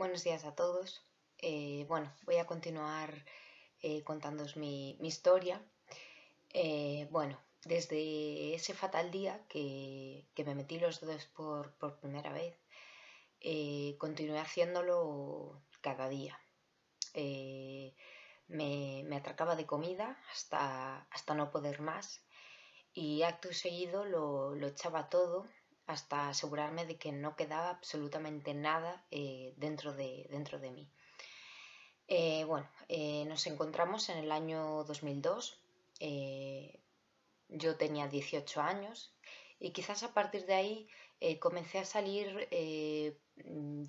Buenos días a todos. Eh, bueno, voy a continuar eh, mi, historia. Eh, bueno, desde ese fatal día que, me metí los dedos por, primera vez, eh, continué haciéndolo cada día. Me, atracaba de comida hasta, hasta no poder más y acto seguido lo, lo echaba todo hasta asegurarme de que no quedaba absolutamente nada eh, dentro, de, dentro de mí. Eh, bueno, eh, nos encontramos en el año 2002, yo tenía 18 años y quizás a partir de ahí comencé a salir de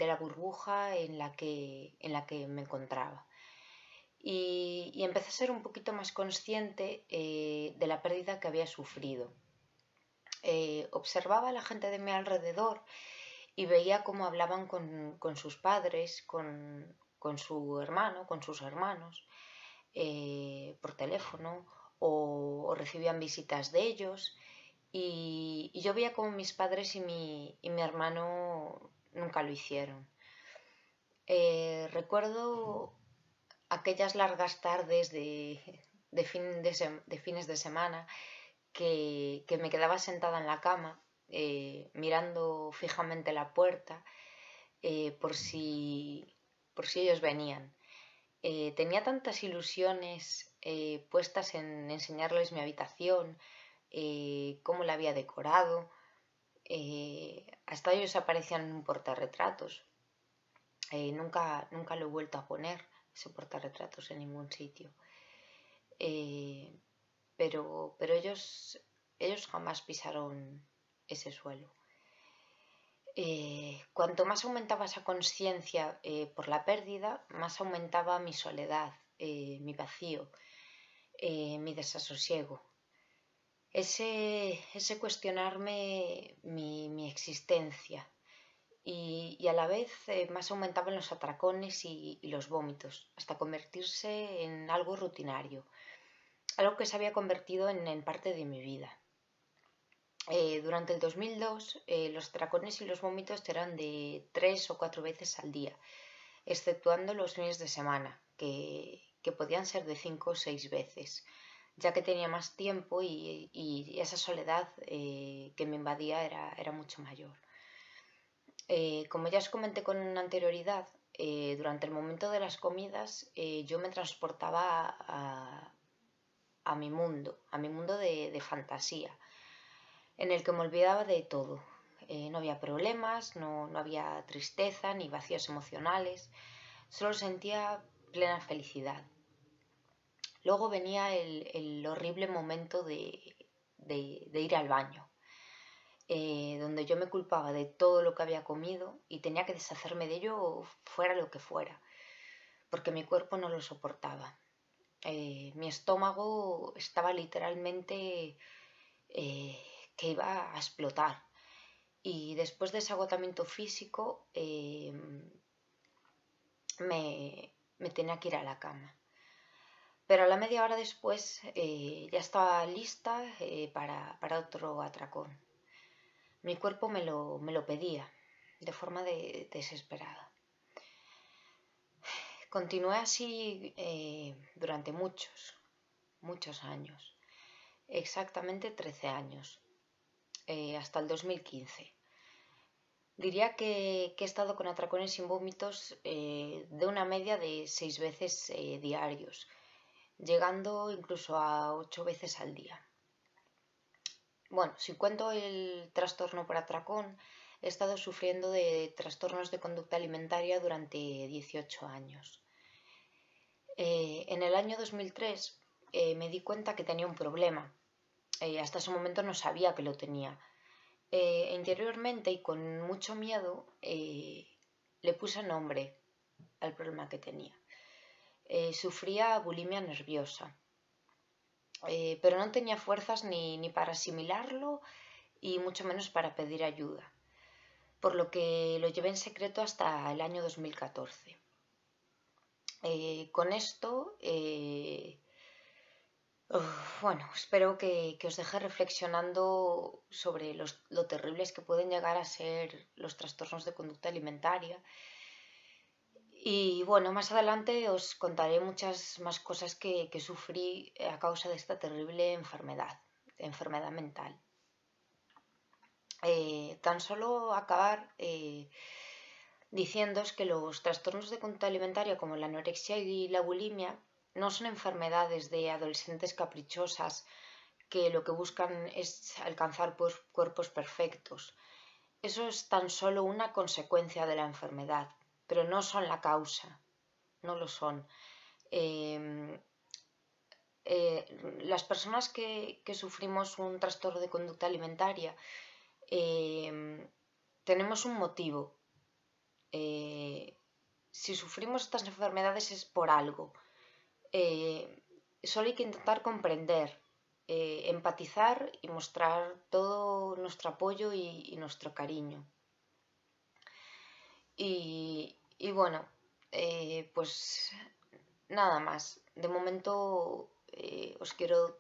la burbuja en la que, en la que me encontraba. y empecé a ser un poquito más consciente de la pérdida que había sufrido. Eh, observaba a la gente de mi alrededor y veía cómo hablaban con, sus padres, con, su hermano, con sus hermanos, eh, por teléfono o, recibían visitas de ellos. Y, yo veía cómo mis padres y mi, hermano nunca lo hicieron. Eh, recuerdo aquellas largas tardes de fines de semana que, me quedaba sentada en la cama eh, mirando fijamente la puerta eh, por, si, por si ellos venían. Eh, tenía tantas ilusiones puestas en enseñarles mi habitación, cómo la había decorado. hasta ellos aparecían en un portarretratos. nunca, nunca lo he vuelto a poner, ese portarretratos, en ningún sitio pero, ellos, ellos jamás pisaron ese suelo. Eh, cuanto más aumentaba esa conciencia eh, por la pérdida, más aumentaba mi soledad, eh, mi vacío, mi desasosiego. Ese, cuestionarme mi, existencia. Y, a la vez más aumentaban los atracones y los vómitos, hasta convertirse en algo rutinario, algo que se había convertido en, parte de mi vida. Eh, durante el 2002, eh, los tracones y los vómitos eran de tres o cuatro veces al día, exceptuando los fines de semana, que, podían ser de cinco o seis veces, ya que tenía más tiempo y, esa soledad eh, que me invadía era, era mucho mayor. como ya os comenté con anterioridad, durante el momento de las comidas yo me transportaba a a mi mundo, a mi mundo de, fantasía, en el que me olvidaba de todo. Eh, no había problemas, no, había tristeza ni vacíos emocionales, solo sentía plena felicidad. Luego venía el, horrible momento de, ir al baño, eh, donde yo me culpaba de todo lo que había comido y tenía que deshacerme de ello fuera lo que fuera, porque mi cuerpo no lo soportaba. Eh, mi estómago estaba literalmente eh, que iba a explotar. Y después de ese agotamiento físico eh, me, tenía que ir a la cama. Pero a la media hora después ya estaba lista para, otro atracón. Mi cuerpo me lo, me lo pedía de forma desesperada. Continué así eh, durante muchos, muchos años, exactamente 13 años, eh, hasta el 2015. Diría que, he estado con atracones sin vómitos eh, de una media de seis veces diarios, llegando incluso a ocho veces al día. Bueno, si cuento el trastorno por atracón, he estado sufriendo de trastornos de conducta alimentaria durante 18 años en el año 2003 eh, me di cuenta que tenía un problema. Eh, hasta ese momento no sabía que lo tenía. Eh, interiormente y con mucho miedo le puse nombre al problema que tenía. sufría bulimia nerviosa, pero no tenía fuerzas ni, ni para asimilarlo y mucho menos para pedir ayuda, por lo que lo llevé en secreto hasta el año 2014. Eh, con esto, eh, bueno, espero que, os deje reflexionando sobre los, lo terribles que pueden llegar a ser los trastornos de conducta alimentaria. Y bueno, más adelante os contaré muchas más cosas que, sufrí a causa de esta terrible enfermedad, enfermedad mental. Eh, tan solo acabar diciéndoos que los trastornos de conducta alimentaria como la anorexia y la bulimia no son enfermedades de adolescentes caprichosas que lo que buscan es alcanzar pues, cuerpos perfectos. Eso es tan solo una consecuencia de la enfermedad, pero no son la causa, no lo son. Em, eh, las personas que, sufrimos un trastorno de conducta alimentaria em, tenemos un motivo eh, si sufrimos estas enfermedades es por algo. Eh, solo hay que intentar comprender, eh, empatizar y mostrar todo nuestro apoyo y, nuestro cariño. Y, bueno, pues nada más. De momento os quiero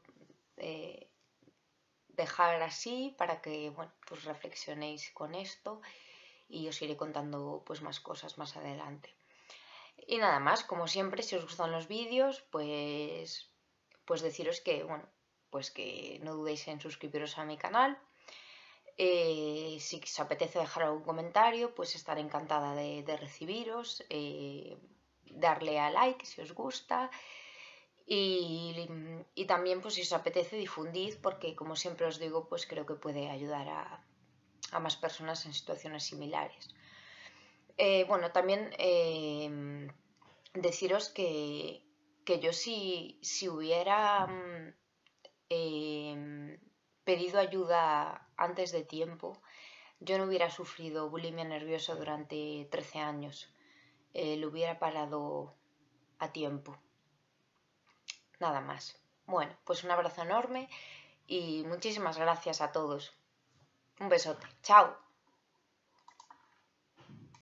dejar así para que pues reflexionéis con esto y os iré contando pues más cosas más adelante. Y nada más, como siempre, si os gustan los vídeos, pues, pues deciros que, bueno, pues que no dudéis en suscribiros a mi canal. Eh, si os apetece dejar algún comentario, pues estaré encantada de, recibiros, eh, darle a like si os gusta y, y, también pues si os apetece difundid porque como siempre os digo pues creo que puede ayudar a, a más personas en situaciones similares. Eh, bueno, también em, deciros que, yo si, si hubiera mm, em, pedido ayuda antes de tiempo, yo no hubiera sufrido bulimia nerviosa durante 13 años. Eh, lo hubiera parado a tiempo. Nada más. Bueno, pues un abrazo enorme y muchísimas gracias a todos. Un besote. Chao.